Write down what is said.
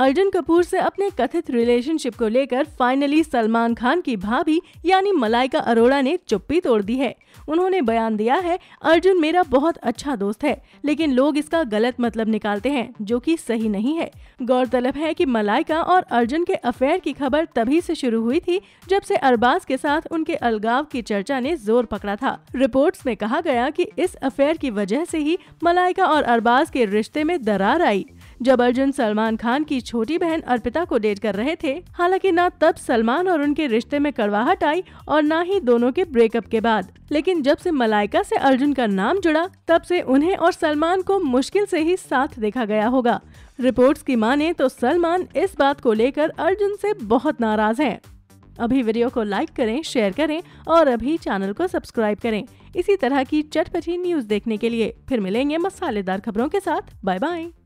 अर्जुन कपूर से अपने कथित रिलेशनशिप को लेकर फाइनली सलमान खान की भाभी यानी मलाइका अरोड़ा ने चुप्पी तोड़ दी है उन्होंने बयान दिया है अर्जुन मेरा बहुत अच्छा दोस्त है लेकिन लोग इसका गलत मतलब निकालते हैं जो कि सही नहीं है गौरतलब है कि मलाइका और अर्जुन के अफेयर की खबर तभी से शुरू हुई थी जब से अरबाज के साथ उनके अलगाव की चर्चा ने जोर पकड़ा था रिपोर्ट्स में कहा गया कि इस अफेयर की वजह से ही मलाइका और अरबाज के रिश्ते में दरार आई जब अर्जुन सलमान खान की छोटी बहन अर्पिता को डेट कर रहे थे हालांकि ना तब सलमान और उनके रिश्ते में कड़वाहट आई और ना ही दोनों के ब्रेकअप के बाद लेकिन जब से मलाइका से अर्जुन का नाम जुड़ा तब से उन्हें और सलमान को मुश्किल से ही साथ देखा गया होगा रिपोर्ट्स की माने तो सलमान इस बात को लेकर अर्जुन से बहुत नाराज हैं। अभी वीडियो को लाइक करें शेयर करें और अभी चैनल को सब्सक्राइब करें इसी तरह की चटपटी न्यूज देखने के लिए फिर मिलेंगे मसालेदार खबरों के साथ बाय बाय